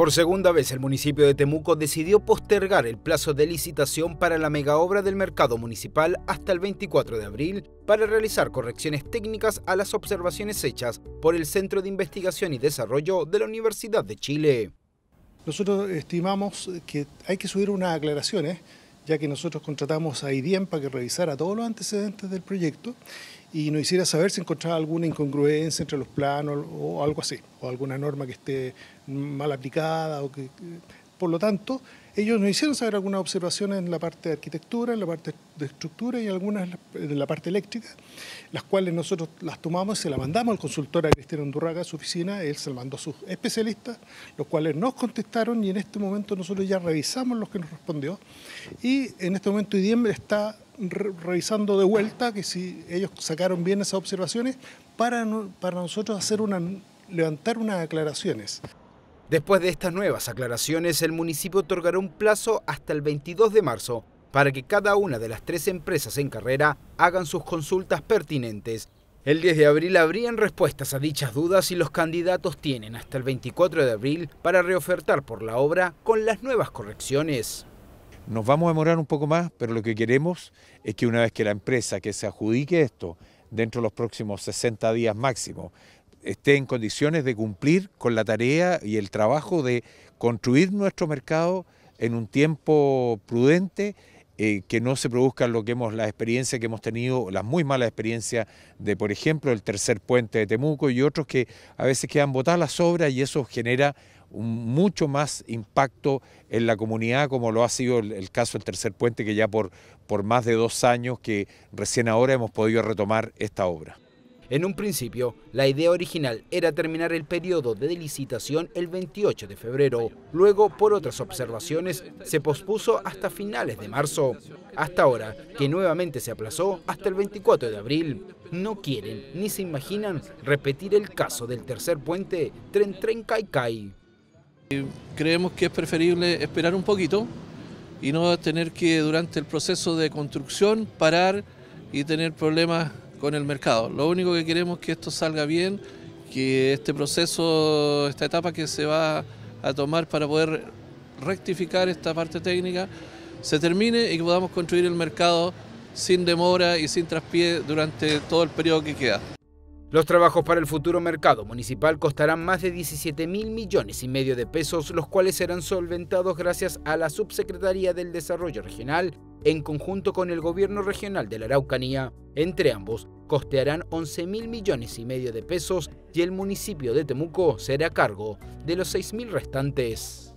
Por segunda vez, el municipio de Temuco decidió postergar el plazo de licitación para la megaobra del mercado municipal hasta el 24 de abril para realizar correcciones técnicas a las observaciones hechas por el Centro de Investigación y Desarrollo de la Universidad de Chile. Nosotros estimamos que hay que subir unas aclaraciones, ¿eh? ya que nosotros contratamos a IDIEM para que revisara todos los antecedentes del proyecto y nos hiciera saber si encontraba alguna incongruencia entre los planos o algo así, o alguna norma que esté mal aplicada. O que, por lo tanto, ellos nos hicieron saber algunas observaciones en la parte de arquitectura, en la parte de estructura y algunas en la parte eléctrica, las cuales nosotros las tomamos y se las mandamos al consultor a Cristian Undurraga a su oficina, él se las mandó a sus especialistas, los cuales nos contestaron y en este momento nosotros ya revisamos los que nos respondió y en este momento Idiembre está revisando de vuelta, que si ellos sacaron bien esas observaciones, para, para nosotros hacer una, levantar unas aclaraciones. Después de estas nuevas aclaraciones, el municipio otorgará un plazo hasta el 22 de marzo para que cada una de las tres empresas en carrera hagan sus consultas pertinentes. El 10 de abril habrían respuestas a dichas dudas y los candidatos tienen hasta el 24 de abril para reofertar por la obra con las nuevas correcciones. Nos vamos a demorar un poco más, pero lo que queremos es que una vez que la empresa que se adjudique esto, dentro de los próximos 60 días máximo, esté en condiciones de cumplir con la tarea y el trabajo de construir nuestro mercado en un tiempo prudente eh, que no se produzcan lo que hemos, la experiencia que hemos tenido, las muy malas experiencias de, por ejemplo, el tercer puente de Temuco y otros que a veces quedan botadas las obras y eso genera mucho más impacto en la comunidad, como lo ha sido el, caso del tercer puente, que ya por más de dos años que recién ahora hemos podido retomar esta obra. En un principio, la idea original era terminar el periodo de licitación el 28 de febrero. Luego, por otras observaciones, se pospuso hasta finales de marzo. Hasta ahora, que nuevamente se aplazó hasta el 24 de abril. No quieren ni se imaginan repetir el caso del tercer puente Tren Tren Caicai. Creemos que es preferible esperar un poquito y no tener que durante el proceso de construcción parar y tener problemas con el mercado. Lo único que queremos es que esto salga bien, que este proceso, esta etapa que se va a tomar para poder rectificar esta parte técnica, se termine y que podamos construir el mercado sin demora y sin traspié durante todo el periodo que queda. Los trabajos para el futuro mercado municipal costarán más de 17 mil millones y medio de pesos, los cuales serán solventados gracias a la Subsecretaría del Desarrollo Regional en conjunto con el gobierno regional de la Araucanía. Entre ambos costearán 11.000 millones y medio de pesos y el municipio de Temuco será cargo de los 6.000 restantes.